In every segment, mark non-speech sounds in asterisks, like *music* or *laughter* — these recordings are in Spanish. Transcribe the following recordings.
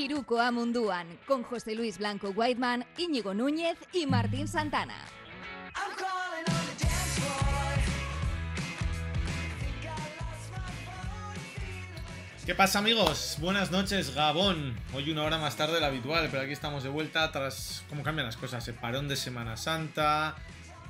Iruko Amunduan, con José Luis Blanco Whiteman, Íñigo Núñez y Martín Santana. ¿Qué pasa amigos? Buenas noches, Gabón. Hoy una hora más tarde de lo habitual, pero aquí estamos de vuelta tras cómo cambian las cosas. El parón de Semana Santa,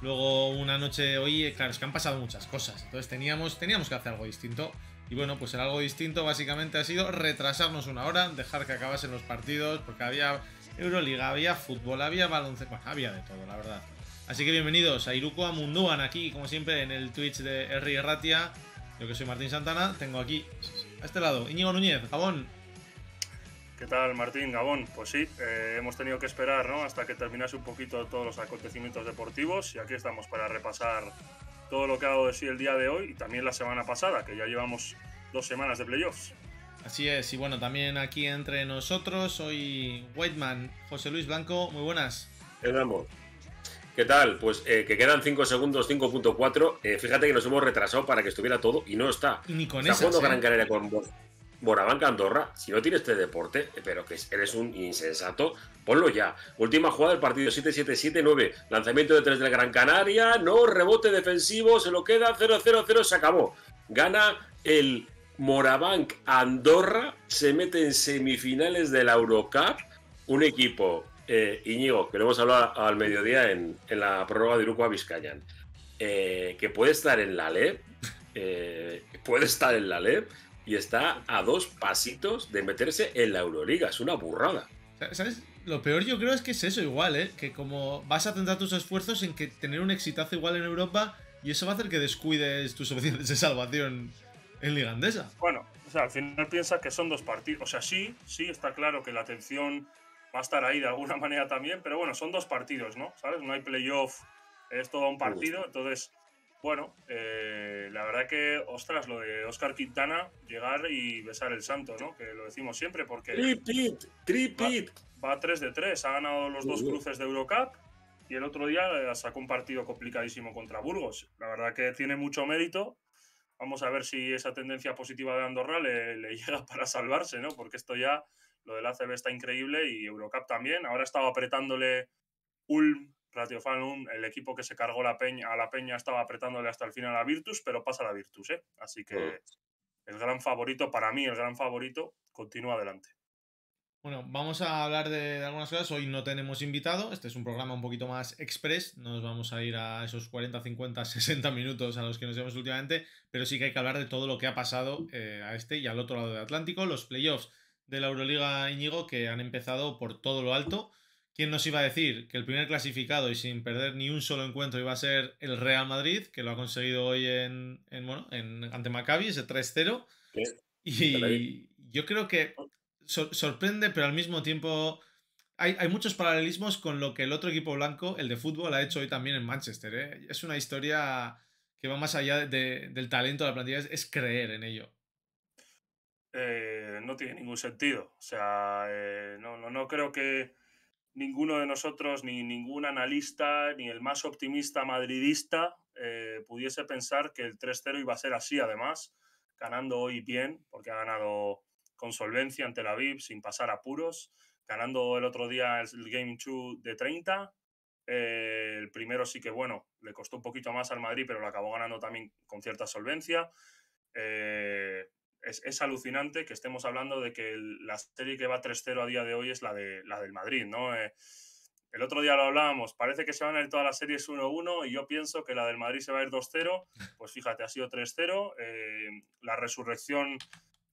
luego una noche hoy, claro, es que han pasado muchas cosas. Entonces teníamos, teníamos que hacer algo distinto. Y bueno, pues era algo distinto básicamente ha sido retrasarnos una hora, dejar que acabasen los partidos, porque había Euroliga, había fútbol, había baloncesto, había de todo, la verdad. Así que bienvenidos a Iruko Amunduan aquí, como siempre, en el Twitch de Erri Ratia Yo que soy Martín Santana, tengo aquí, a este lado, Íñigo Núñez, Gabón. ¿Qué tal, Martín? Gabón, pues sí, eh, hemos tenido que esperar, ¿no? Hasta que terminase un poquito todos los acontecimientos deportivos y aquí estamos para repasar todo lo que ha dado el día de hoy y también la semana pasada, que ya llevamos dos semanas de playoffs. Así es, y bueno, también aquí entre nosotros, soy Whiteman, José Luis Blanco, muy buenas. amor ¿qué tal? Pues eh, que quedan 5 segundos, 5.4. Eh, fíjate que nos hemos retrasado para que estuviera todo y no está. Ni con está jugando ¿eh? Gran Canaria con Morabank Andorra, si no tienes este deporte, eh, pero que eres un insensato, ponlo ya. Última jugada del partido, 7-7-7-9. Lanzamiento de 3 del Gran Canaria, no, rebote defensivo, se lo queda, 0-0-0, se acabó. Gana el Morabank Andorra, se mete en semifinales de la Eurocup. Un equipo, eh, Íñigo, que lo hemos hablado al mediodía en, la prórroga de Uruguay Vizcayan, eh, que puede estar en la LEP, puede estar en la LEP y está a dos pasitos de meterse en la Euroliga. Es una burrada. ¿Sabes? Lo peor yo creo es que es eso igual, ¿eh? Que como vas a centrar tus esfuerzos en que tener un exitazo igual en Europa y eso va a hacer que descuides tus opciones de salvación en ligandesa. Bueno, o sea, al final piensa que son dos partidos. O sea, sí, sí, está claro que la atención va a estar ahí de alguna *laughs* manera también, pero bueno, son dos partidos, ¿no? ¿Sabes? No hay playoff, es todo un partido, entonces bueno, eh, la verdad que, ostras, lo de Oscar Quintana, llegar y besar el santo, ¿no? Que lo decimos siempre porque... Tripit, tripit. Va, va 3 de 3, ha ganado los dos cruces de Eurocup y el otro día eh, sacó un partido complicadísimo contra Burgos. La verdad que tiene mucho mérito. Vamos a ver si esa tendencia positiva de Andorra le, *laughs* llega para salvarse, ¿no? Porque esto ya, lo del ACB está increíble y Eurocup también. Ahora estaba apretándole Ulm Ratio Falun, el equipo que se cargó la peña, a la peña estaba apretándole hasta el final a Virtus, pero pasa la Virtus, ¿eh? Así que mm. el gran favorito, para mí el gran favorito, continúa adelante. Bueno, vamos a hablar de, algunas cosas. Hoy no tenemos invitado. Este es un programa un poquito más express. no Nos vamos a ir a esos 40, 50, 60 minutos a los que nos vemos últimamente. Pero sí que hay que hablar de todo lo que ha pasado eh, a este y al otro lado del Atlántico. Los playoffs de la Euroliga Íñigo que han empezado por todo lo alto. ¿Quién nos iba a decir que el primer clasificado y sin perder ni un solo encuentro iba a ser el Real Madrid, que lo ha conseguido hoy en, bueno, en, ante Maccabi, ese 3-0? Y yo creo que sorprende, pero al mismo tiempo hay, muchos paralelismos con lo que el otro equipo blanco, el de fútbol, ha hecho hoy también en Manchester. ¿eh? Es una historia que va más allá del talento de la plantilla, es, creer en ello. Eh, no tiene ningún sentido. O sea, eh, no, no, no creo que ninguno de nosotros, ni ningún analista, ni el más optimista madridista eh, pudiese pensar que el 3-0 iba a ser así, además, ganando hoy bien, porque ha ganado con solvencia ante la VIP sin pasar apuros, ganando el otro día el Game 2 de 30. Eh, el primero sí que, bueno, le costó un poquito más al Madrid, pero lo acabó ganando también con cierta solvencia. Eh, es, alucinante que estemos hablando de que la serie que va 3-0 a día de hoy es la, de, la del Madrid, ¿no? Eh, el otro día lo hablábamos, parece que se van a ir todas las series 1-1 y yo pienso que la del Madrid se va a ir 2-0, *laughs* pues fíjate, ha sido 3-0, eh, la resurrección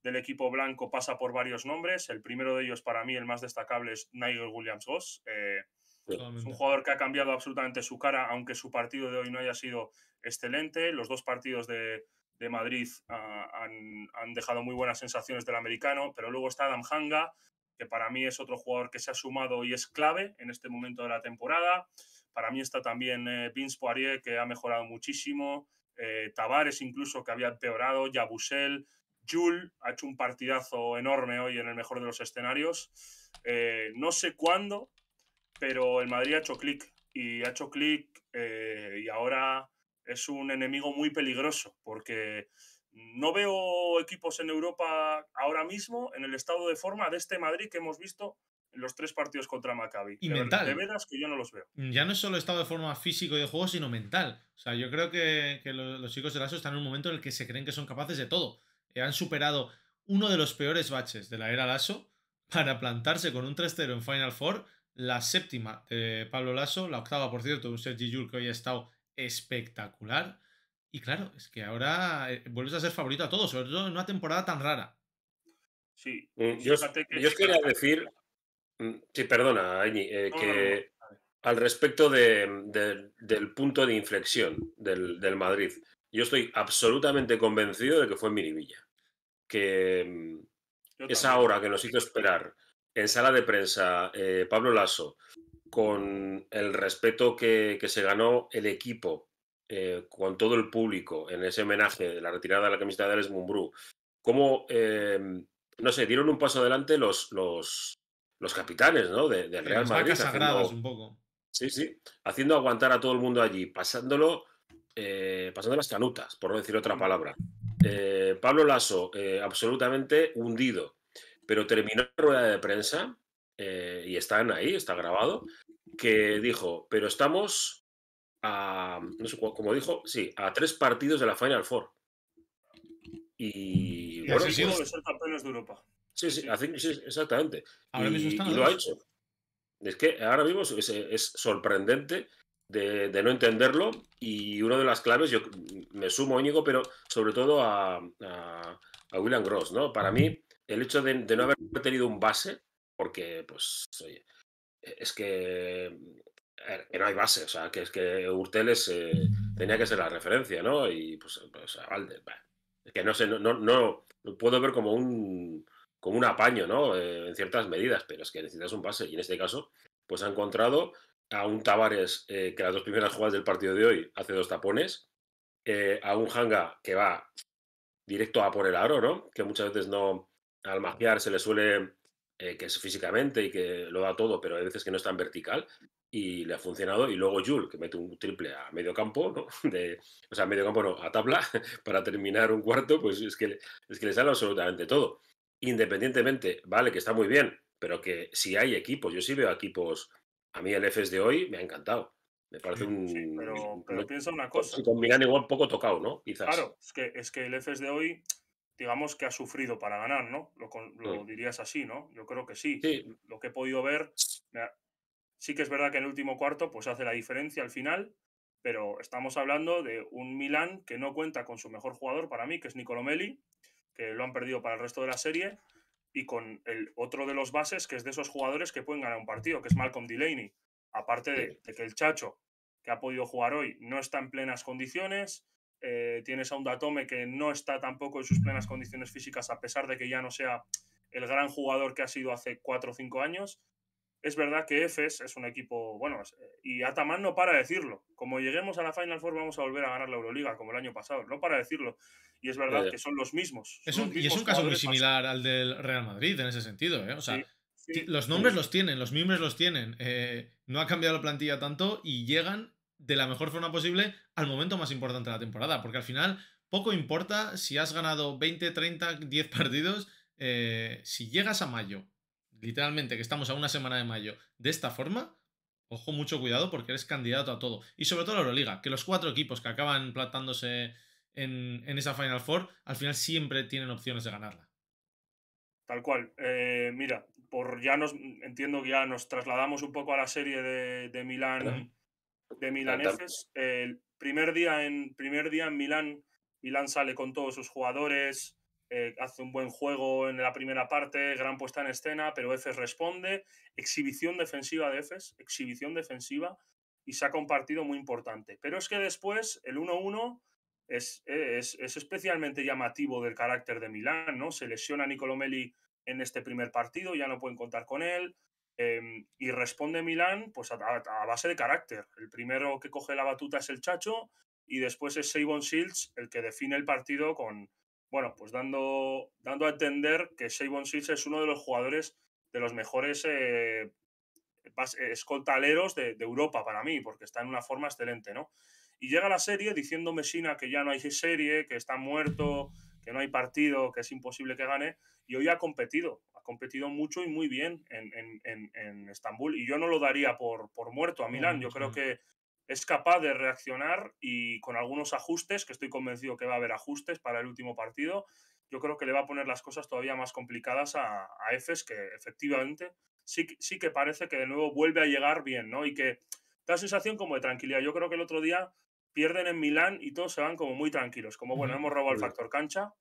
del equipo blanco pasa por varios nombres, el primero de ellos para mí, el más destacable, es Nigel Williams-Goss, eh, un jugador que ha cambiado absolutamente su cara, aunque su partido de hoy no haya sido excelente, los dos partidos de, de Madrid ah, han, han, dejado muy buenas sensaciones del americano, pero luego está Adam Hanga, que para mí es otro jugador que se ha sumado y es clave en este momento de la temporada. Para mí está también eh, Vince Poirier, que ha mejorado muchísimo, eh, Tavares incluso, que había empeorado, Yabusel, Jul ha hecho un partidazo enorme hoy en el mejor de los escenarios. Eh, no sé cuándo, pero el Madrid ha hecho clic y ha hecho clic y ahora es un enemigo muy peligroso porque no veo equipos en Europa ahora mismo en el estado de forma de este Madrid que hemos visto en los tres partidos contra Maccabi. Y mental. de veras que yo no los veo. Mm, ya no es solo estado de forma físico y de juego, sino mental. O sea, yo creo que, los, chicos de Lasso están en un momento en el que se creen que son capaces de todo. Eh, han superado uno de los peores baches de la era Lasso *laughs* para plantarse con un 3-0 en Final Four, la séptima de Pablo Lasso, la octava, por cierto, de un Sergi Jules que hoy ha estado espectacular. Y claro, es que ahora eh, vuelves a ser favorito a todos, sobre todo en una temporada tan rara. Sí, eh, yo, quería decir, mm, sí, perdona, Añi, eh, que al respecto mm, del punto de inflexión del, Madrid, yo estoy absolutamente convencido de que fue en Miribilla, que mm, esa hora que nos hizo esperar en sala de prensa Pablo Lasso, con el respeto que, se ganó el equipo, eh, con todo el público, en ese homenaje de la retirada de la camiseta de Alex Mumbrú, cómo, em, no sé, dieron un paso adelante los, los, capitanes ¿no? del Real Madrid. un poco. Sí, sí, haciendo aguantar a todo el mundo allí, pasándolo, eh, pasando las canutas, por no decir otra mm. palabra. Eh, Pablo Lasso, absolutamente hundido, pero terminó la rueda de prensa eh, y están ahí, está grabado, que dijo, pero estamos a, como dijo, sí, a tres partidos de la Final Four. Y, bueno, de Europa. Sí, sí, sí. exactamente. y, lo ha hecho. Es que ahora mismo es, es sorprendente de, no entenderlo y una de las claves, yo me sumo a Íñigo, pero sobre todo a, a, William Gross, ¿no? Para mí, el hecho de no haber tenido un base porque, pues, oye, e-, es mm, que, no hay base, o sea, que es que Urteles eh, tenía que ser la referencia, ¿no? Y pues, pues Valde, que no sé, no, no, puedo ver como un, como un apaño, ¿no? Eh, en ciertas medidas, pero es que necesitas un pase y en este caso, pues ha encontrado a un Tavares eh, que las dos primeras jugadas del partido de hoy hace dos tapones, a un Hanga que va directo a por el aro, ¿no? Que muchas veces no, al mafiar se le suele eh, que es físicamente y que lo da todo, pero hay veces que no es tan vertical y le ha funcionado. Y luego Jul, que mete un triple a medio campo, ¿no? *laughs* De, o sea, a medio campo no, a tabla, *laughs* para terminar un cuarto, pues es que, es que le sale absolutamente todo. Independientemente, vale, que está muy bien, pero que si hay equipos, yo sí veo equipos, a mí el Fes de hoy me ha encantado. Me parece un. pero, pero piensa una cosa. Si combinan igual poco tocado, ¿no? Claro, es que, es que el Fes de hoy digamos que ha sufrido para ganar, ¿no? Lo, dirías así, ¿no? Yo creo que sí. Lo que he podido ver, sí que es verdad que el último cuarto pues hace la diferencia al final, pero estamos hablando de un Milán que no cuenta con su mejor jugador para mí, que es Nicolomelli, que lo han perdido para el resto de la serie, y con el otro de los bases, que es de esos jugadores que pueden ganar un partido, que es Malcolm Delaney. Aparte de que el Chacho, que ha podido jugar hoy, no está en plenas condiciones, eh, tienes a un Datome que no está tampoco en sus plenas condiciones físicas, a pesar de que ya no sea el gran jugador que ha sido hace 4 o 5 años. Es verdad que EFES es un equipo, bueno, y Ataman no para decirlo. Como lleguemos a la Final Four vamos a volver a ganar la Euroliga, como el año pasado, no para decirlo. Y es verdad eh, que son los mismos. Es un, y es un caso muy similar al del Real Madrid en ese sentido, ¿eh? los nombres los tienen, los miembros los tienen. no ha cambiado la plantilla tanto y llegan de la mejor forma posible al momento más importante de la temporada, porque al final poco importa si has ganado 20, 30, 10 partidos, eh, si llegas a mayo, literalmente que estamos a una semana de mayo, de esta forma, ojo mucho cuidado porque eres candidato a todo. Y sobre todo la Euroliga, que los cuatro equipos que acaban plantándose en, esa Final Four, al final siempre tienen opciones de ganarla. Tal cual. Eh, mira, por ya nos entiendo que ya nos trasladamos un poco a la serie de, de Milán de milaneses. El primer día en, primer día Milán, Milán sale con todos sus jugadores, eh, hace un buen juego en la primera parte, gran puesta en escena, pero Efes responde. Exhibición defensiva de Efes, exhibición defensiva, y se ha compartido muy importante. Pero es que después, el 1-1. Es, especialmente llamativo del carácter de Milán, ¿no? Se lesiona Nicolomelli en este primer partido, ya no pueden contar con él. Em, y responde Milán pues a, base de carácter. El primero que coge la batuta es el Chacho y después es Seibon Shields el que define el partido con, bueno, pues dando, dando a entender que Seibon Shields es uno de los jugadores de los mejores eh, escoltaleros de, Europa para mí, porque está en una forma excelente, ¿no? Y llega la serie diciendo Messina que ya no hay serie, que está muerto, que no hay partido, que es imposible que gane, y hoy ha competido, competido mucho y muy bien en, Estambul. Y yo no lo daría por, por muerto a Milán. Mm, yo creo que es capaz de reaccionar y con algunos ajustes, que estoy convencido que va a haber ajustes para el último partido, yo creo que le va a poner las cosas todavía más complicadas a, a Efes, que efectivamente sí, sí que parece que de nuevo vuelve a llegar bien, ¿no? Y que da sensación como de tranquilidad. Yo creo que el otro día pierden en Milán y todos se van como muy tranquilos, como bueno, hemos robado el factor cancha,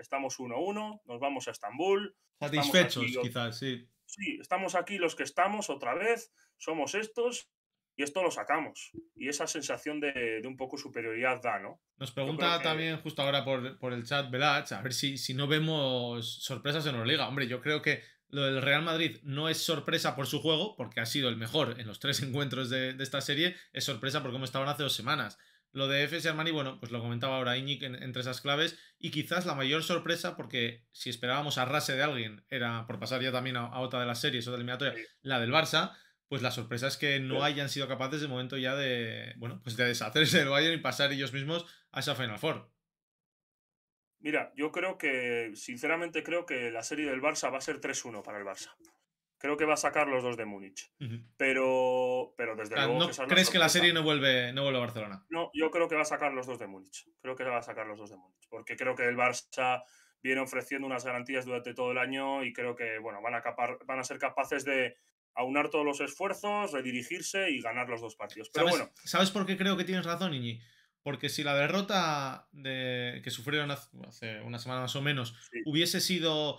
estamos 1-1, nos vamos a Estambul. Satisfechos, quizás, sí. Sí, estamos aquí los que estamos otra vez, somos estos y esto lo sacamos. Y esa sensación de, un poco superioridad da, ¿no? Nos pregunta también justo ahora por, por el chat Velach, a ver si, si no vemos sorpresas en liga Hombre, yo creo que lo del Real Madrid no es sorpresa por su juego, porque ha sido el mejor en los tres *laughs* encuentros de, de esta serie, es sorpresa por cómo estaban hace dos semanas. Lo de FS Armani, bueno, pues lo comentaba ahora Iñic entre esas claves. Y quizás la mayor sorpresa, porque si esperábamos a de alguien, era por pasar ya también a, otra de las series, otra eliminatoria, la del Barça, pues la sorpresa es que no hayan sido capaces de momento ya de, bueno, pues de deshacerse del Bayern y pasar ellos mismos a esa Final Four. Mira, yo creo que, sinceramente creo que la serie del Barça va a ser 3-1 para el Barça. Creo que va a sacar los dos de Múnich. pero, pero desde luego. ¿Crees que la serie no vuelve, no vuelve a Barcelona? No, yo creo que va a sacar los dos de Múnich. Creo que va a sacar los dos de Múnich. Porque creo que el Barça viene ofreciendo unas garantías durante todo el año y creo que bueno, van, a van a ser capaces de aunar todos los esfuerzos, redirigirse y ganar los dos partidos. Pero ¿Sabes, bueno. ¿Sabes por qué creo que tienes razón, Iñi? Porque si la derrota que sufrieron hace una semana más o menos hubiese sido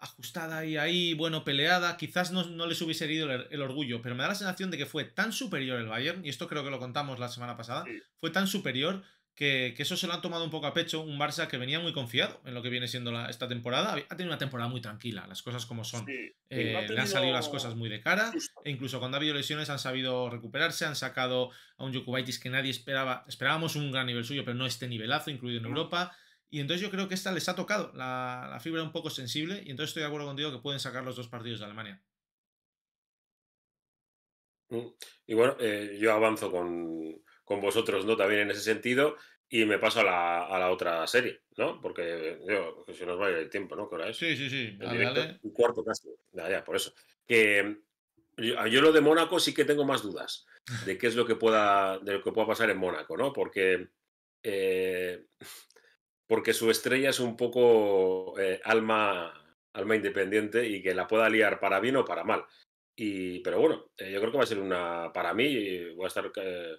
ajustada y ahí, bueno, peleada. Quizás no, les hubiese herido el, orgullo, pero me da la sensación de que fue tan superior el Bayern, y esto creo que lo contamos la semana pasada, fue tan superior que, eso se lo han tomado un poco a pecho. Un Barça que venía muy confiado en lo que viene siendo la, esta temporada. Ha tenido una temporada muy tranquila, las cosas como son. Eh, le han salido las cosas muy de cara. E incluso cuando ha habido lesiones han sabido recuperarse. Han sacado a un Jokubaitis que nadie esperaba. Esperábamos un gran nivel suyo, pero no este nivelazo, incluido en Europa y entonces yo creo que esta les ha tocado la, fibra un poco sensible y entonces estoy de acuerdo contigo que pueden sacar los dos partidos de Alemania. Mm, y bueno, eh, yo avanzo con, vosotros, ¿no? También en ese sentido y me paso a la, otra serie, ¿no? Porque yo, se nos va el tiempo, ¿no? Sí, sí, sí. Un cuarto casi. Ya, ya, por eso. Que yo, lo de Mónaco sí que tengo más dudas de qué es lo que pueda, de lo que pueda pasar en Mónaco, ¿no? Porque eh, porque su estrella es un poco eh, alma, alma independiente y que la pueda liar para bien o para mal. Y, pero bueno, eh, yo creo que va a ser una, para mí, a estar, eh,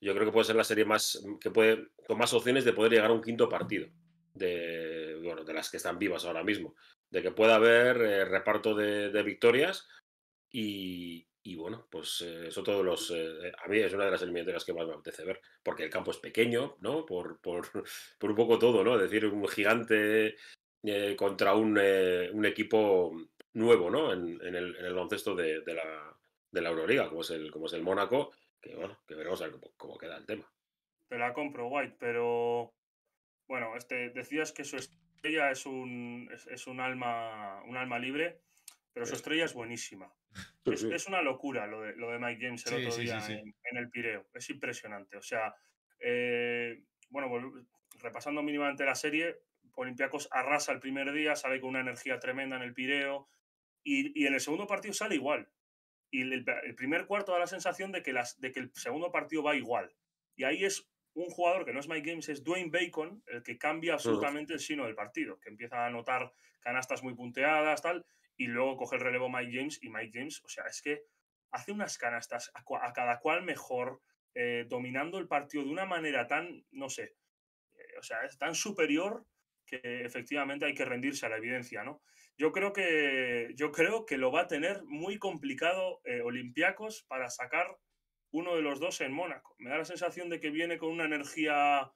yo creo que puede ser la serie más, mm, que puede, con más opciones de poder llegar a un quinto partido, de, bueno, de las que están vivas ahora mismo, de que pueda haber reparto de victorias y, y bueno, pues eh, eso todos los. Eh, a mí es una de las eliminatorias que más me apetece ver, porque el campo es pequeño, ¿no? Por, *laughs* un poco todo, ¿no? Es decir, un gigante eh, contra un, equipo nuevo, ¿no? En, el, baloncesto de, la, de Euroliga, como es el, como es el Mónaco, que bueno, que veremos cómo, queda el tema. Te la compro, White, pero. Bueno, este, decías que su estrella es un, es, un, alma, un alma libre, pero su estrella es buenísima es, una locura lo de, lo de Mike James el otro día en, el Pireo. Es impresionante. O sea, eh, bueno, repasando mínimamente la serie, Olympiacos arrasa el primer día, sale con una energía tremenda en el Pireo y, y en el segundo partido sale igual. Y el, primer cuarto da la sensación de que, las, de que el segundo partido va igual. Y ahí es un jugador que no es Mike James, es Dwayne Bacon, el que cambia absolutamente el sino del partido, que empieza a anotar canastas muy punteadas, tal, y luego coge el relevo Mike James y Mike James, o sea, es que hace unas canastas a, cada cual mejor, eh, dominando el partido de una manera tan, no sé, eh, o sea, es tan superior que efectivamente hay que rendirse a la evidencia, ¿no? Yo creo que, yo creo que lo va a tener muy complicado eh, olimpiacos para sacar uno de los dos en Mónaco. Me da la sensación de que viene con una energía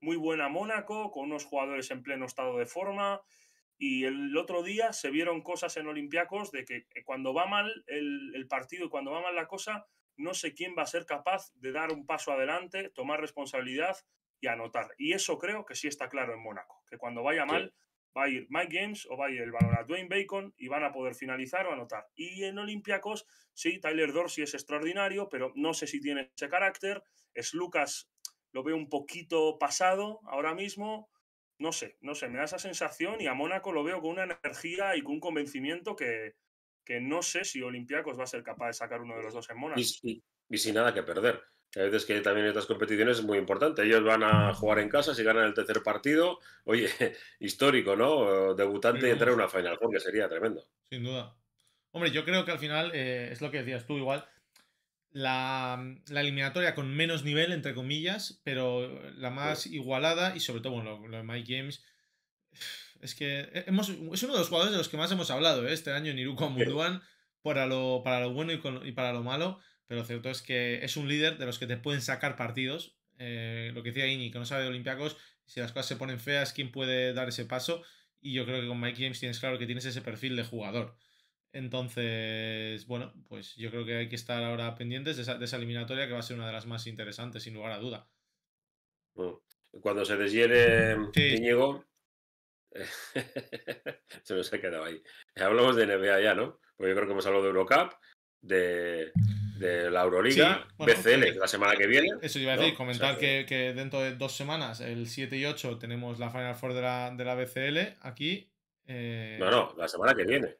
muy buena Mónaco, con unos jugadores en pleno estado de forma. Y el otro día se vieron cosas en Olympiacos de que eh, cuando va mal el, partido cuando va mal la cosa, no sé quién va a ser capaz de dar un paso adelante, tomar responsabilidad y anotar. Y eso creo que sí está claro en Mónaco, que cuando vaya mal va a ir Mike James o va a ir el balón a Dwayne Bacon y van a poder finalizar o anotar. Y en Olympiacos, sí, Tyler Dorsey es extraordinario, pero no sé si tiene ese carácter. Es Lucas, lo veo un poquito pasado ahora mismo no sé, no sé, me da esa sensación y a Mónaco lo veo con una energía y con un convencimiento que, no sé si Olympiacos va a ser capaz de sacar uno de los dos en Mónaco. Y, sin nada que perder. A veces que también estas competiciones es muy importante. Ellos van a jugar en casa, si ganan el tercer partido, oye, *laughs* histórico, ¿no? Debutante y entrar en una Final porque que sería tremendo. Sin duda. Hombre, yo creo que al final, eh, es lo que decías tú igual, la, eliminatoria con menos nivel, entre comillas, pero la más igualada y sobre todo, bueno, lo, de Mike James. Es que hemos, es uno de los jugadores de los que más hemos hablado ¿eh? este año, en Iruko Munduan para lo, para lo bueno y, para lo malo, pero lo cierto es que es un líder de los que te pueden sacar partidos. Eh, lo que decía Iñi, que no sabe de Olympiacos, si las cosas se ponen feas, ¿quién puede dar ese paso? Y yo creo que con Mike James tienes claro que tienes ese perfil de jugador. Entonces, bueno, pues yo creo que hay que estar ahora pendientes de esa, eliminatoria que va a ser una de las más interesantes, sin lugar a duda. Mm. Cuando se deshiere mm, sí. Eh, *laughs* se nos ha quedado ahí. Hablamos de NBA ya, ¿no? Porque yo creo que hemos hablado de Eurocup, de, de la Euroliga, BCL eh, la semana que viene. Eso iba a decir, comentar que, dentro de dos semanas, el 7 y 8, tenemos la Final Four de la, BCL aquí. Eh, no, no, la semana que viene.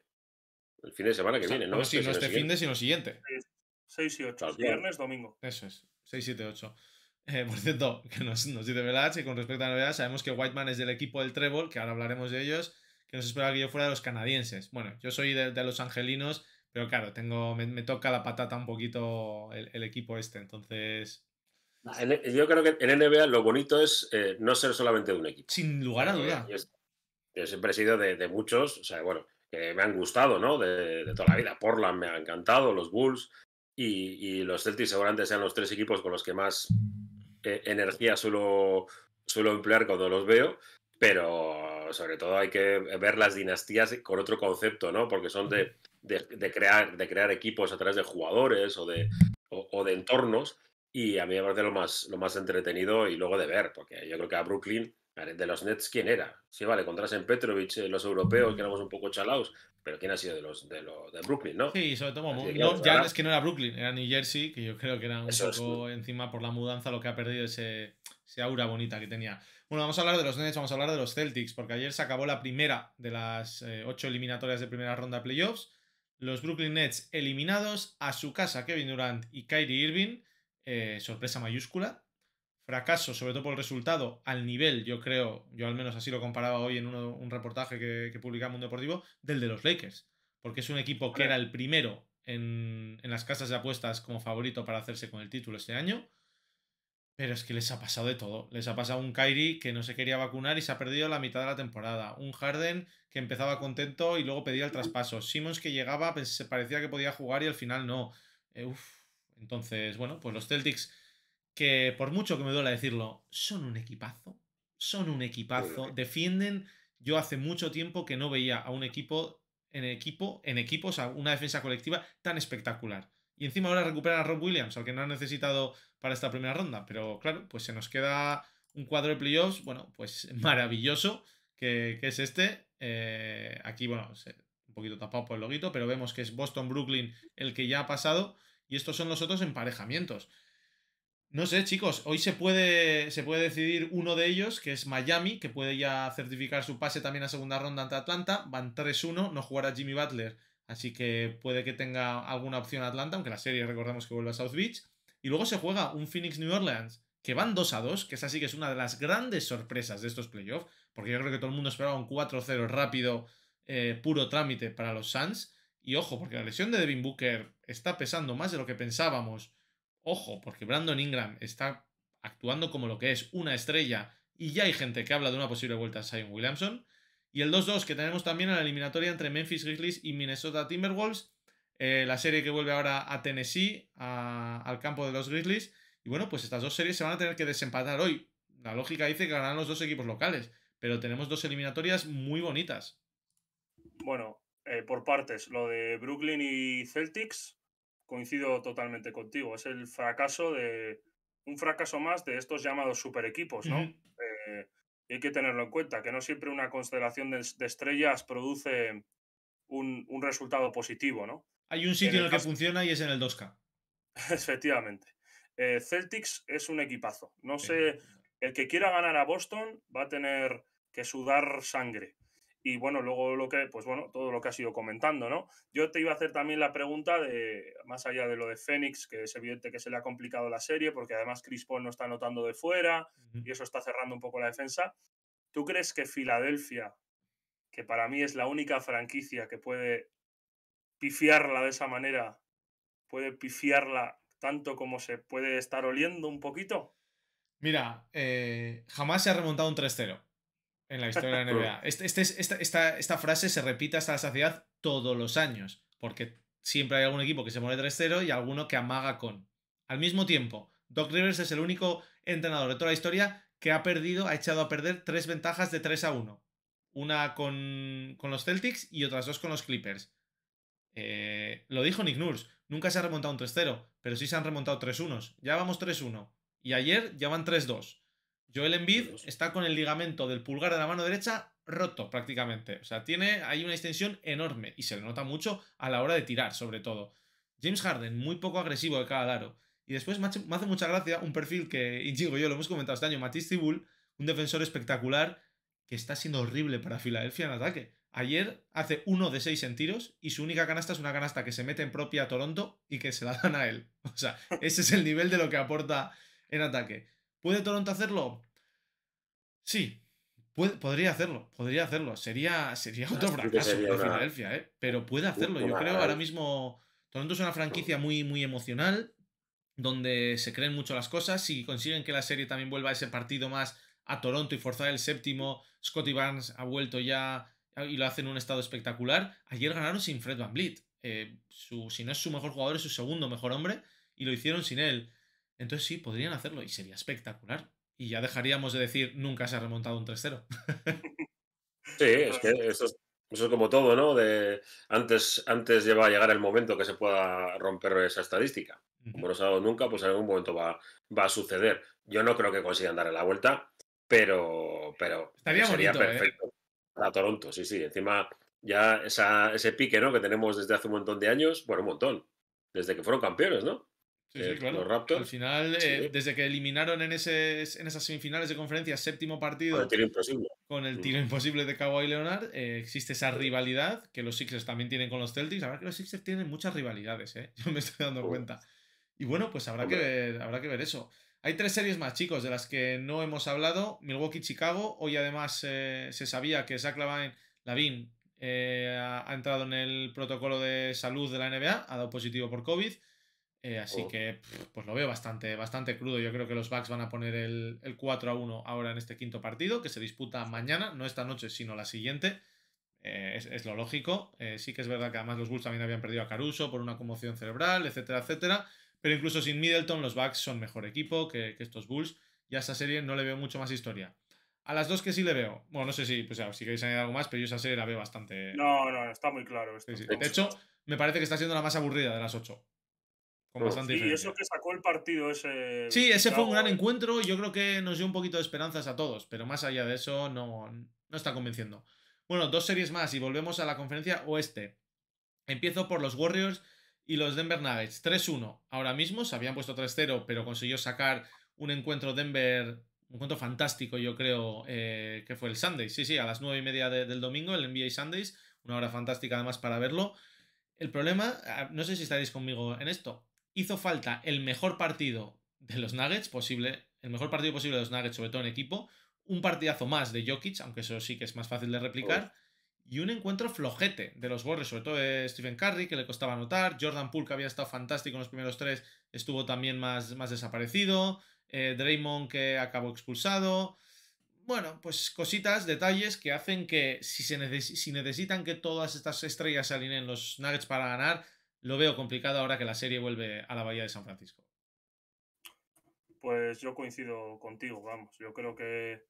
El fin de semana que viene, ¿no? Pues este no, este fin de, sino siguiente. 6 y 8, viernes, domingo. Eso es, 6, 7, 8. por cierto, que nos, dice Velaz y con respecto a la NBA, sabemos que Whiteman es del equipo del Treble, que ahora hablaremos de ellos, que nos esperaba que yo fuera de los canadienses. Bueno, yo soy de, los angelinos, pero claro, tengo, me, toca la patata un poquito el, equipo este, entonces. Yo creo que en NBA lo bonito es eh, no ser solamente de un equipo. Sin lugar a eh, duda. siempre he sido de muchos, o sea, bueno, me han gustado, ¿no? De, toda la vida. Portland me ha encantado, los Bulls y, los Celtics seguramente sean los tres equipos con los que más eh, energía suelo, suelo emplear cuando los veo, pero sobre todo hay que ver las dinastías con otro concepto, ¿no? Porque son de, crear, de crear equipos a través de jugadores o de, o, de entornos y a mí me parece lo más, lo más entretenido y luego de ver, porque yo creo que a Brooklyn de los Nets, ¿quién era? Sí, vale, contra Petrovic, eh, los europeos, que mm. éramos un poco chalaos, pero ¿quién ha sido de los de, Brooklyn, no? Sí, sobre todo, ya es que no era Brooklyn, era New Jersey, que yo creo que era un poco encima por la mudanza lo que ha perdido ese, aura bonita que tenía. Bueno, vamos a hablar de los Nets, vamos a hablar de los Celtics, porque ayer se acabó la primera de las eh, ocho eliminatorias de primera ronda playoffs. Los Brooklyn Nets eliminados a su casa Kevin Durant y Kyrie Irving, eh, sorpresa mayúscula, fracaso, sobre todo por el resultado, al nivel, yo creo, yo al menos así lo comparaba hoy en un reportaje que, publicamos publicaba Mundo Deportivo, del de los Lakers. Porque es un equipo que era el primero en, en, las casas de apuestas como favorito para hacerse con el título este año. Pero es que les ha pasado de todo. Les ha pasado un Kyrie que no se quería vacunar y se ha perdido la mitad de la temporada. Un Harden que empezaba contento y luego pedía el traspaso. Simmons que llegaba, se parecía que podía jugar y al final no. Eh, Entonces, bueno, pues los Celtics que por mucho que me duela decirlo, son un equipazo, son un equipazo, defienden, yo hace mucho tiempo que no veía a un equipo en equipo, en equipos, a una defensa colectiva tan espectacular. Y encima ahora recupera a Rob Williams, al que no han necesitado para esta primera ronda, pero claro, pues se nos queda un cuadro de playoffs, bueno, pues *laughs* maravilloso, que, es este. Eh, aquí, bueno, un poquito tapado por el loguito, pero vemos que es Boston-Brooklyn el que ya ha pasado, y estos son los otros emparejamientos. No sé, chicos, hoy se puede, se puede decidir uno de ellos, que es Miami, que puede ya certificar su pase también a segunda ronda ante Atlanta. Van 3-1, no jugará Jimmy Butler, así que puede que tenga alguna opción Atlanta, aunque la serie recordamos que vuelve a South Beach. Y luego se juega un Phoenix New Orleans, que van 2 a 2, que esa sí que es una de las grandes sorpresas de estos playoffs, porque yo creo que todo el mundo esperaba un 4-0 rápido, eh, puro trámite para los Suns. Y ojo, porque la lesión de Devin Booker está pesando más de lo que pensábamos Ojo, porque Brandon Ingram está actuando como lo que es una estrella y ya hay gente que habla de una posible vuelta a Zion Williamson. Y el 2-2 que tenemos también en la eliminatoria entre Memphis Grizzlies y Minnesota Timberwolves. Eh, la serie que vuelve ahora a Tennessee, al campo de los Grizzlies. Y bueno, pues estas dos series se van a tener que desempatar hoy. La lógica dice que ganarán los dos equipos locales, pero tenemos dos eliminatorias muy bonitas. Bueno, eh, por partes, lo de Brooklyn y Celtics, coincido totalmente contigo. Es el fracaso de un fracaso más de estos llamados super equipos, ¿no? Eh, y hay que tenerlo en cuenta, que no siempre una constelación de, estrellas produce un, resultado positivo, ¿no? Hay un sitio en el, que funciona y es en el 2K. *laughs* Efectivamente. Eh, Celtics es un equipazo. No sé, el que quiera ganar a Boston va a tener que sudar sangre y bueno, luego lo que, pues bueno, todo lo que has ido comentando, ¿no? Yo te iba a hacer también la pregunta de, más allá de lo de Fénix, que es evidente que se le ha complicado la serie, porque además Chris Paul no está anotando de fuera y eso está cerrando un poco la defensa. ¿Tú crees que Filadelfia, que para mí es la única franquicia que puede pifiarla de esa manera, puede pifiarla tanto como se puede estar oliendo un poquito? Mira, eh, jamás se ha remontado un 3-0 en la historia de la NBA. Este, este esta, frase se repite hasta la saciedad todos los años, porque siempre hay algún equipo que se muere 3-0 y alguno que amaga con. Al mismo tiempo, Doc Rivers es el único entrenador de toda la historia que ha perdido, ha echado a perder tres ventajas de 3 1. Una con, los Celtics y otras dos con los Clippers. Eh, lo dijo Nick Nurse, nunca se ha remontado un 3-0, pero sí se han remontado 3-1. Ya vamos 3-1. Y ayer ya van 3-2. Joel Embiid está con el ligamento del pulgar de la mano derecha roto prácticamente. O sea, tiene ahí una extensión enorme y se le nota mucho a la hora de tirar, sobre todo. James Harden, muy poco agresivo de cada daro, Y después me hace mucha gracia un perfil que y digo yo lo hemos comentado este año, Matisse Tibul, un defensor espectacular que está siendo horrible para Filadelfia en ataque. Ayer hace uno de seis en tiros y su única canasta es una canasta que se mete en propia Toronto y que se la dan a él. *laughs* O sea, ese es el nivel de lo que aporta en ataque. ¿Puede Toronto hacerlo? Sí, podría hacerlo, podría hacerlo. Sería, otro fracaso para de Filadelfia, ¿eh? pero puede hacerlo. Yo creo ahora mismo Toronto es una franquicia muy, muy emocional, donde se creen mucho las cosas. Si consiguen que la serie también vuelva a ese partido más a Toronto y forzar el séptimo, Scotty Barnes ha vuelto ya y lo hace en un estado espectacular. Ayer ganaron sin Fred Van Vliet. Eh, su, si no es su mejor jugador, es su segundo mejor hombre, y lo hicieron sin él. Entonces sí, podrían hacerlo y sería espectacular. Y ya dejaríamos de decir nunca se ha remontado un tercero. *laughs* sí, es que eso es, como todo, ¿no? De, antes, antes lleva a llegar el momento que se pueda romper esa estadística. Como no se ha dado nunca, pues en algún momento va, va a suceder. Yo no creo que consigan darle la vuelta, pero, pero Estaría sería bonito, ¿eh? perfecto Toronto, sí, sí. Encima ya ese pique, ¿no? Que tenemos desde hace un montón de años, bueno, un montón, desde que fueron campeones, ¿no? Eh, Raptors. Al final, eh, desde que eliminaron en, ese, en esas semifinales de conferencia, séptimo partido. Con el tiro imposible. Mm. de Kawhi Leonard, eh, existe esa rivalidad que los Sixers también tienen con los Celtics. La verdad que los Sixers tienen muchas rivalidades, *laughs* Yo me estoy dando cuenta. Y bueno, pues habrá que, ver, habrá que ver eso. Hay tres series más, chicos, de las que no hemos hablado. Milwaukee-Chicago. Hoy además se sabía que Zach Lavine, Lavin, ha entrado en el protocolo de salud de la NBA, ha dado positivo por COVID. Eh, así oh. que pues lo veo bastante, bastante crudo. Yo creo que los Bucks van a poner el, 4 a 1 ahora en este quinto partido, que se disputa mañana, no esta noche, sino la siguiente. Eh, es, lo lógico. Eh, sí que es verdad que además los Bulls también habían perdido a Caruso por una conmoción cerebral, etcétera, etcétera. Pero incluso sin Middleton, los Bucks son mejor equipo que, estos Bulls. Y a esta serie no le veo mucho más historia. A las dos que sí le veo. Bueno, no sé si, pues, si queréis añadir algo más, pero yo esa serie la veo bastante. No, no, está muy claro. De hecho, me parece que está siendo la más aburrida de las ocho y eso que sacó el partido ese. Sí, ese fue un gran eh. encuentro. Yo creo que nos dio un poquito de esperanzas a todos, pero más allá de eso, no, está convenciendo. Bueno, dos series más y volvemos a la conferencia oeste. Empiezo por los Warriors y los Denver Nuggets. 3-1. Ahora mismo se habían puesto 3-0, pero consiguió sacar un encuentro Denver, un encuentro fantástico, yo creo, eh, que fue el Sunday. Sí, sí, a las 9 y media del domingo, el NBA Sundays. Una hora fantástica además para verlo. El problema, ah, no sé si estaréis conmigo en esto, hizo falta el mejor partido de los Nuggets posible, el mejor partido posible de los Nuggets, sobre todo en equipo, un partidazo más de Jokic, aunque eso sí que es más fácil de replicar, y un encuentro flojete de los Warriors, sobre todo de Stephen Curry, que le costaba anotar, Jordan Poole, que había estado fantástico en los primeros tres, estuvo también más, más desaparecido, eh, Draymond, que acabó expulsado... Bueno, pues cositas, detalles que hacen que si, se si necesitan que todas estas estrellas se alineen los Nuggets para ganar, lo veo complicado ahora que la serie vuelve a la Bahía de San Francisco. Pues yo coincido contigo, vamos. Yo creo que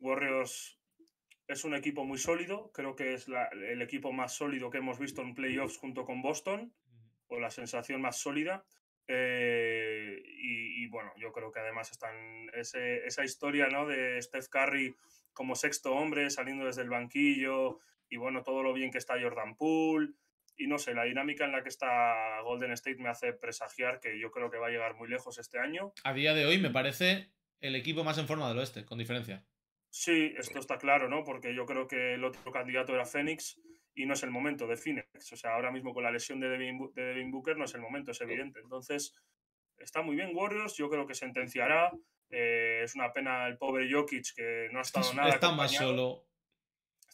Warriors es un equipo muy sólido. Creo que es el equipo más sólido que hemos visto en playoffs junto con Boston, o la sensación más sólida. Eh, y, bueno, yo creo que además están esa historia ¿no? de Steph Curry como sexto hombre saliendo desde el banquillo y bueno, todo lo bien que está Jordan Poole y no sé, la dinámica en la que está Golden State me hace presagiar que yo creo que va a llegar muy lejos este año. A día de hoy me parece el equipo más en forma del oeste, con diferencia. Sí, esto está claro, ¿no? Porque yo creo que el otro candidato era Phoenix y no es el momento de Phoenix. O sea, ahora mismo con la lesión de Devin, Booker no es el momento, es evidente. Entonces, está muy bien Warriors, yo creo que sentenciará. Eh, es una pena el pobre Jokic que no ha estado nada. Está más solo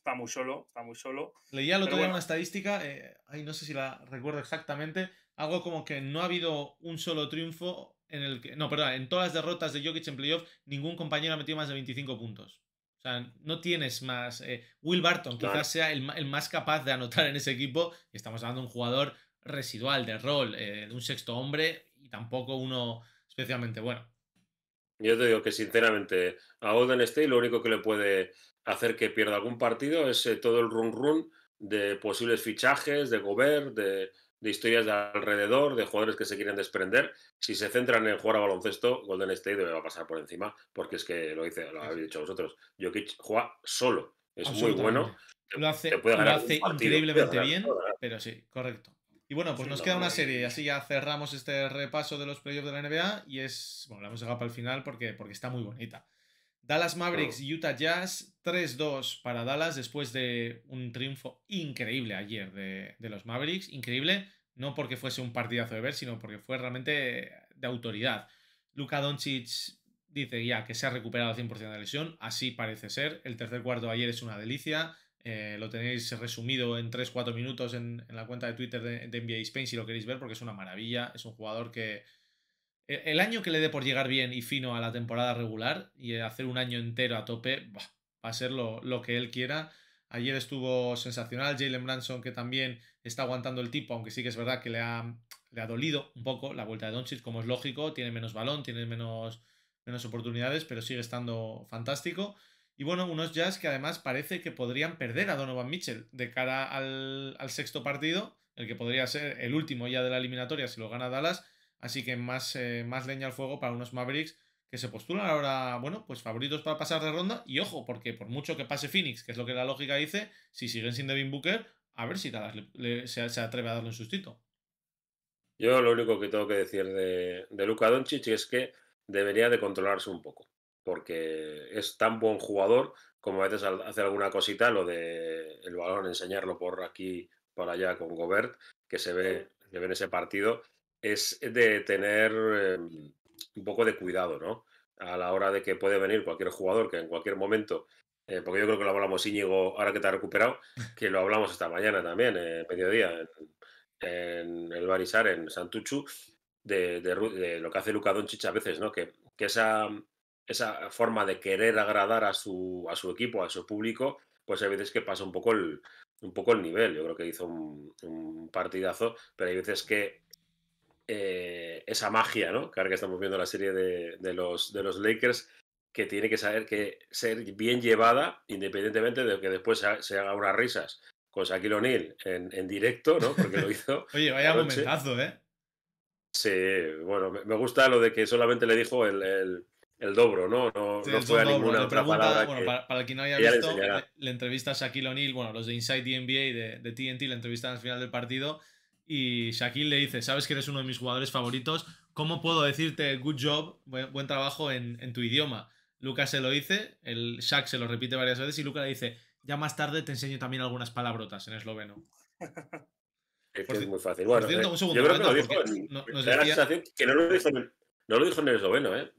está muy solo, está muy solo. Leía lo otro en una estadística, eh, ahí no sé si la recuerdo exactamente, algo como que no ha habido un solo triunfo en el que, no, perdón, en todas las derrotas de Jokic en playoff, ningún compañero ha metido más de 25 puntos. O sea, no tienes más. Eh, Will Barton quizás sea el, más capaz de anotar en ese equipo. Estamos hablando de un jugador residual de rol, eh, de un sexto hombre y tampoco uno especialmente bueno. Yo te digo que sinceramente a Golden State lo único que le puede hacer que pierda algún partido es eh, todo el run run de posibles fichajes, de Gobert, de, historias de alrededor, de jugadores que se quieren desprender. Si se centran en jugar a baloncesto, Golden State va a pasar por encima, porque es que lo dice, lo habéis dicho vosotros. Jokic juega solo, es muy bueno. lo hace increíblemente bien, pero sí, correcto. Y bueno, pues nos queda una serie, Y así ya cerramos este repaso de los playoffs de la NBA y es, bueno, la hemos dejado para el final porque, porque está muy bonita. Dallas Mavericks, y Utah Jazz, 3-2 para Dallas después de un triunfo increíble ayer de, de, los Mavericks, increíble, no porque fuese un partidazo de ver, sino porque fue realmente de autoridad. Luka Doncic dice ya que se ha recuperado al 100% de la lesión, así parece ser, el tercer cuarto ayer es una delicia, eh, lo tenéis resumido en 3-4 minutos en, la cuenta de Twitter de, NBA Spain si lo queréis ver, porque es una maravilla. Es un jugador que. E, el, año que le dé por llegar bien y fino a la temporada regular y eh, hacer un año entero a tope, va a ser lo, que él quiera. Ayer estuvo sensacional. Jalen Branson, que también está aguantando el tipo, aunque sí que es verdad que le ha, dolido un poco la vuelta de Doncic, como es lógico. Tiene menos balón, tiene menos, menos oportunidades, pero sigue estando fantástico. Y bueno, unos Jazz que además parece que podrían perder a Donovan Mitchell de cara al, sexto partido, el que podría ser el último ya de la eliminatoria si lo gana Dallas. Así que más, eh, más leña al fuego para unos Mavericks que se postulan ahora, bueno, pues favoritos para pasar de ronda. Y ojo, porque por mucho que pase Phoenix, que es lo que la lógica dice, si siguen sin Devin Booker, a ver si Dallas se, atreve a darle un sustito. Yo lo único que tengo que decir de, de Luka Doncic es que debería de controlarse un poco porque es tan buen jugador como a veces hace alguna cosita, lo de el balón, enseñarlo por aquí, por allá con Gobert, que se ve, se ve en ese partido, es de tener em, un poco de cuidado, ¿no? A la hora de que puede venir cualquier jugador que en cualquier momento, eh, porque yo creo que lo hablamos Íñigo, ahora que te ha recuperado, *laughs* que lo hablamos esta mañana también, eh, mediodía, en, el Barisar, en Santuchu, de, lo que hace Luca Doncic a veces, ¿no? que esa esa forma de querer agradar a su, a su equipo, a su público, pues hay veces que pasa un poco el, un poco el nivel. Yo creo que hizo un, partidazo, pero hay veces que eh, esa magia, ¿no? Claro que estamos viendo la serie de, los, de los Lakers, que tiene que saber que ser bien llevada, independientemente de que después se, haga unas risas con Shaquille O'Neal en, en, directo, ¿no? Porque lo hizo. *laughs* Oye, vaya momentazo, ¿eh? Sí, bueno, me gusta lo de que solamente le dijo el el dobro, ¿no? No, sí, no ninguna otra Bueno, para, para, quien no haya visto, le, entrevista a Shaquille O'Neal, bueno, los de Inside the NBA de, de TNT le entrevistan al final del partido y Shaquille le dice, sabes que eres uno de mis jugadores favoritos, ¿cómo puedo decirte good job, buen, trabajo en, en, tu idioma? Lucas se lo dice, el Shaq se lo repite varias veces y Lucas le dice, ya más tarde te enseño también algunas palabrotas en esloveno. *laughs* Es que es muy fácil. Bueno, eh, yo creo que lo dijo, no, decía... que no lo dijo en, no lo dijo en esloveno, ¿eh?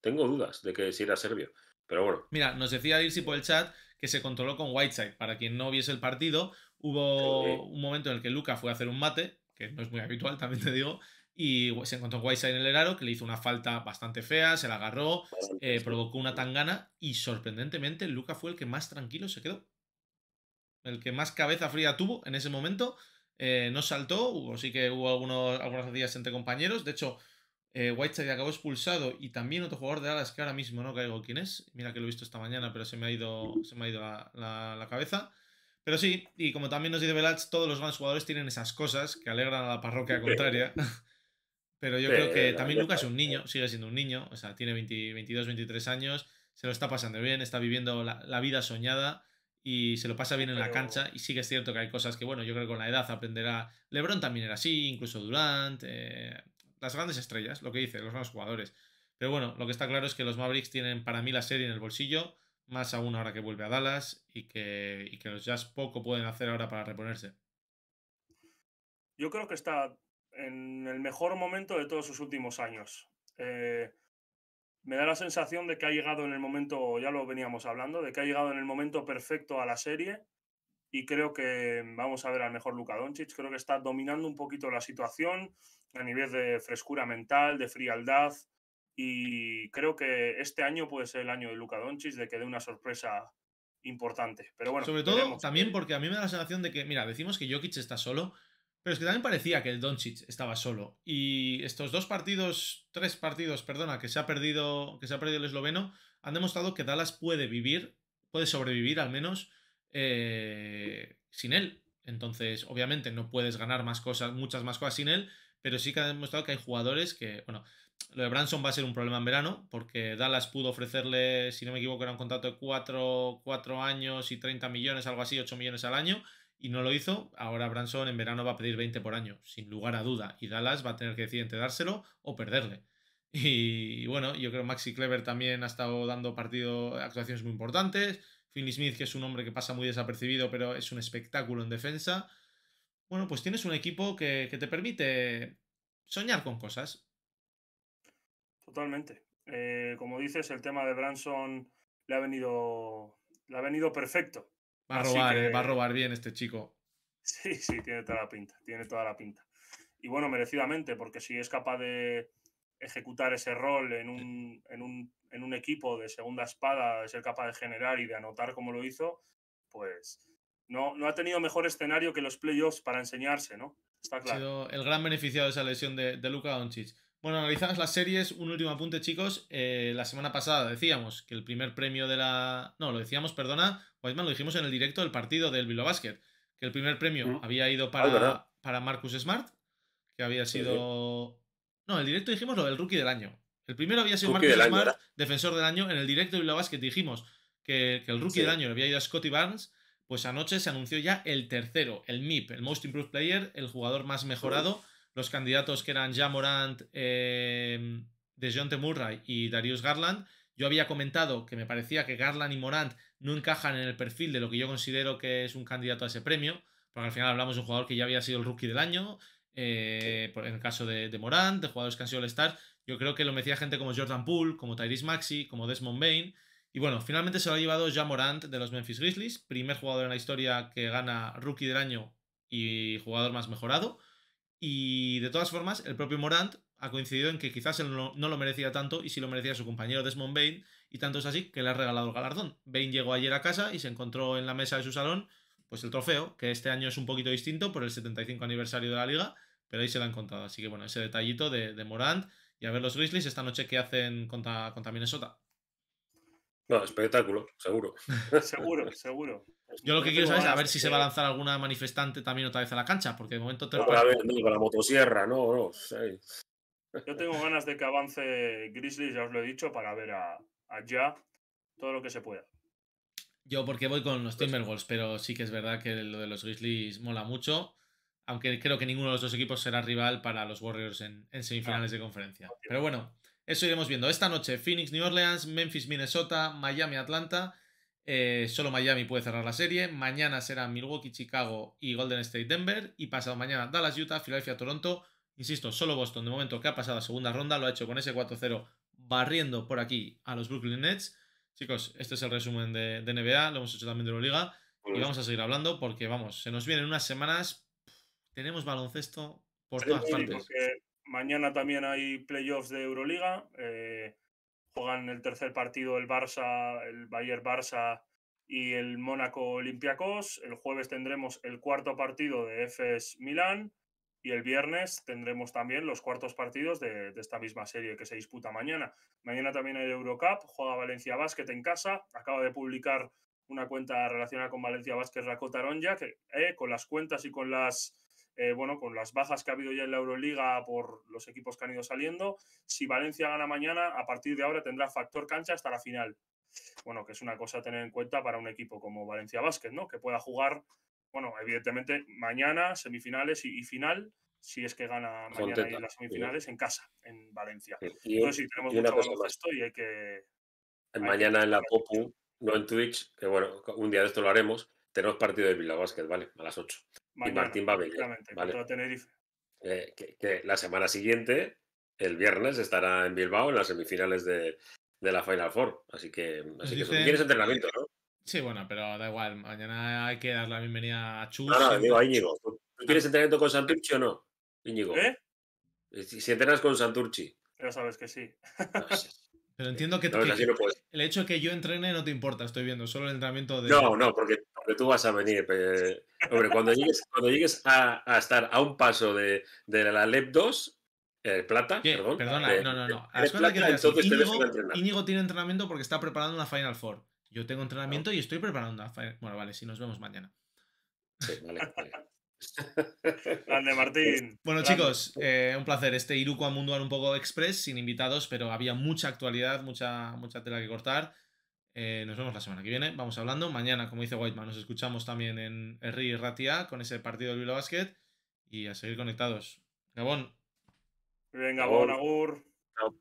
Tengo dudas de que si era serbio. Pero bueno. Mira, nos decía Irsi por el chat que se controló con Whiteside. Para quien no viese el partido, hubo un momento en el que Luca fue a hacer un mate, que no es muy habitual, también te digo, y se encontró Whiteside en el eraro, que le hizo una falta bastante fea, se la agarró, eh, provocó una tangana, y sorprendentemente Luca fue el que más tranquilo se quedó. El que más cabeza fría tuvo en ese momento. Eh, no saltó, hubo, sí que hubo algunos, algunas días entre compañeros. De hecho, eh, ya acabó expulsado y también otro jugador de alas que ahora mismo no caigo quién es. Mira que lo he visto esta mañana, pero se me ha ido, se me ha ido la, la, cabeza. Pero sí, y como también nos dice Belach, todos los grandes jugadores tienen esas cosas que alegran a la parroquia contraria. *laughs* pero yo creo que también Lucas es un niño, sigue siendo un niño, o sea, tiene 22, 23 años, se lo está pasando bien, está viviendo la, vida soñada y se lo pasa bien en la cancha. Y sí que es cierto que hay cosas que, bueno, yo creo que con la edad aprenderá. Lebron también era así, incluso Durant. Eh, las grandes estrellas, lo que dice, los grandes jugadores. Pero bueno, lo que está claro es que los Mavericks tienen para mí la serie en el bolsillo, más aún ahora que vuelve a Dallas y que, y que los Jazz poco pueden hacer ahora para reponerse. Yo creo que está en el mejor momento de todos sus últimos años. Eh, me da la sensación de que ha llegado en el momento, ya lo veníamos hablando, de que ha llegado en el momento perfecto a la serie y creo que vamos a ver al mejor Luka Doncic. Creo que está dominando un poquito la situación a nivel de frescura mental, de frialdad y creo que este año puede ser el año de Luka Doncic de que dé una sorpresa importante. Pero bueno, sobre todo también porque a mí me da la sensación de que, mira, decimos que Jokic está solo, pero es que también parecía que el Doncic estaba solo y estos dos partidos, tres partidos, perdona, que se ha perdido, que se ha perdido el esloveno, han demostrado que Dallas puede vivir, puede sobrevivir al menos eh, sin él. Entonces, obviamente, no puedes ganar más cosas, muchas más cosas sin él, pero sí que ha demostrado que hay jugadores que, bueno, lo de Branson va a ser un problema en verano, porque Dallas pudo ofrecerle, si no me equivoco, era un contrato de 4, años y 30 millones, algo así, 8 millones al año, y no lo hizo. Ahora Branson en verano va a pedir 20 por año, sin lugar a duda, y Dallas va a tener que decidir dárselo o perderle. Y, bueno, yo creo que Maxi Clever también ha estado dando partido, actuaciones muy importantes. Finney Smith, que es un hombre que pasa muy desapercibido, pero es un espectáculo en defensa. Bueno, pues tienes un equipo que, te permite soñar con cosas. Totalmente. Eh, como dices, el tema de Branson le ha venido, le ha venido perfecto. Va a robar, eh, va a robar bien este chico. Sí, sí, tiene toda pinta, tiene toda la pinta. Y bueno, merecidamente, porque si es capaz de, ejecutar ese rol en un, en un, en un equipo de segunda espada, ser capaz de generar y de anotar como lo hizo, pues no, no ha tenido mejor escenario que los playoffs para enseñarse, ¿no? Está claro. Ha sido el gran beneficiado de esa lesión de, de Luka Doncic. Bueno, analizamos las series. Un último apunte, chicos. Eh, la semana pasada decíamos que el primer premio de la. No, lo decíamos, perdona, Weisman, lo dijimos en el directo del partido del Bilbao Basket. Que el primer premio mm. había ido ah, para, para Marcus Smart, que había sido no, el directo dijimos lo del rookie del año. El primero había sido Marcus Smart, defensor del año. En el directo de Bilbao Basket dijimos que, el rookie del año le había ido a Scotty Barnes. Pues anoche se anunció ya el tercero, el MIP, el Most Improved Player, el jugador más mejorado. Los candidatos que eran ya Morant, eh, DeJounte Murray y Darius Garland. Yo había comentado que me parecía que Garland y Morant no encajan en el perfil de lo que yo considero que es un candidato a ese premio, porque al final hablamos de un jugador que ya había sido el rookie del año, eh, en el caso de, Morant, de jugadores que han sido All-Stars, yo creo que lo merecía gente como Jordan Poole, como Tyrese Maxi, como Desmond Bain. Y bueno, finalmente se lo ha llevado ya Morant de los Memphis Grizzlies, primer jugador en la historia que gana Rookie del Año y jugador más mejorado. Y de todas formas, el propio Morant ha coincidido en que quizás no, lo merecía tanto y sí lo merecía su compañero Desmond Bain. Y tanto es así que le ha regalado el galardón. Bain llegó ayer a casa y se encontró en la mesa de su salón pues el trofeo, que este año es un poquito distinto por el 75 aniversario de la liga, pero ahí se lo han contado. Así que bueno, ese detallito de, de Morant y a ver los Grizzlies esta noche qué hacen contra, contra Minnesota. No, espectáculo, seguro. *laughs* seguro, seguro. Yo lo que quiero saber es a ver si se va a lanzar alguna manifestante también otra vez a la cancha, porque de momento... ver, no, con la motosierra, no, no. Yo tengo ganas de que avance Grizzlies, ya os lo he dicho, para ver a, a todo lo que se pueda. Yo porque voy con los pues Timberwolves, pero sí que es verdad que lo de los Grizzlies mola mucho, aunque creo que ninguno de los dos equipos será rival para los Warriors en, semifinales de conferencia. Pero bueno, eso iremos viendo. Esta noche Phoenix, New Orleans, Memphis, Minnesota, Miami, Atlanta. Eh, solo Miami puede cerrar la serie. Mañana será Milwaukee, Chicago y Golden State, Denver. Y pasado mañana Dallas, Utah, Philadelphia, Toronto. Insisto, solo Boston de momento que ha pasado la segunda ronda lo ha hecho con ese 4-0 barriendo por aquí a los Brooklyn Nets. Chicos, este es el resumen de, NBA, lo hemos hecho también de Euroliga y pues vamos a seguir hablando porque, vamos, se nos vienen unas semanas, tenemos baloncesto por todas sí, partes. Mañana también hay playoffs de Euroliga, eh, juegan el tercer partido el Barça, el Bayern Barça y el Mónaco Olympiacos, el jueves tendremos el cuarto partido de FES Milán y el viernes tendremos también los cuartos partidos de, esta misma serie que se disputa mañana. Mañana también hay Eurocup, juega Valencia Basket en casa. Acaba de publicar una cuenta relacionada con Valencia Basket ya que eh, con las cuentas y con las eh, bueno, con las bajas que ha habido ya en la Euroliga por los equipos que han ido saliendo, si Valencia gana mañana, a partir de ahora tendrá factor cancha hasta la final. Bueno, que es una cosa a tener en cuenta para un equipo como Valencia Basket, ¿no? Que pueda jugar bueno, evidentemente mañana semifinales y, final, si es que gana mañana las semifinales en casa, en Valencia. Entonces, sí, tenemos mucho esto y hay que... mañana en la Popu, no en Twitch, que bueno, un día de esto lo haremos, tenemos partido de Bilbao Basket, ¿vale? A las 8. y Martín va a venir. ¿vale? Eh, que, que, la semana siguiente, el viernes, estará en Bilbao en las semifinales de, la Final Four. Así que, tienes entrenamiento, ¿no? Sí, bueno, pero da igual. Mañana hay que dar la bienvenida a Chus. No, no, digo Íñigo. ¿Tú, tienes entrenamiento con Santurchi o no, Íñigo? ¿Eh? eh si, entrenas con Santurchi. Ya sabes que sí. Pero entiendo que, el hecho de que yo entrene no te importa, estoy viendo, solo el entrenamiento de... No, no, porque, tú vas a venir. hombre, cuando llegues, cuando llegues a, estar a un paso de, la LEP 2, eh, plata, perdón. Perdona, no, no, no. Plata, Íñigo tiene entrenamiento porque está preparando una Final Four. Yo tengo entrenamiento y estoy preparando Bueno, vale, si nos vemos mañana. Sí, vale. *laughs* Grande, Martín. *laughs* Bueno, chicos, eh, un placer. Este Iruko a un poco express, sin invitados, pero había mucha actualidad, mucha, mucha tela que cortar. Eh, nos vemos la semana que viene. Vamos hablando. Mañana, como dice Whiteman, nos escuchamos también en Erri Ratia con ese partido del Bilbao Basket. Y a seguir conectados. Gabón. Venga, Gabón, Agur.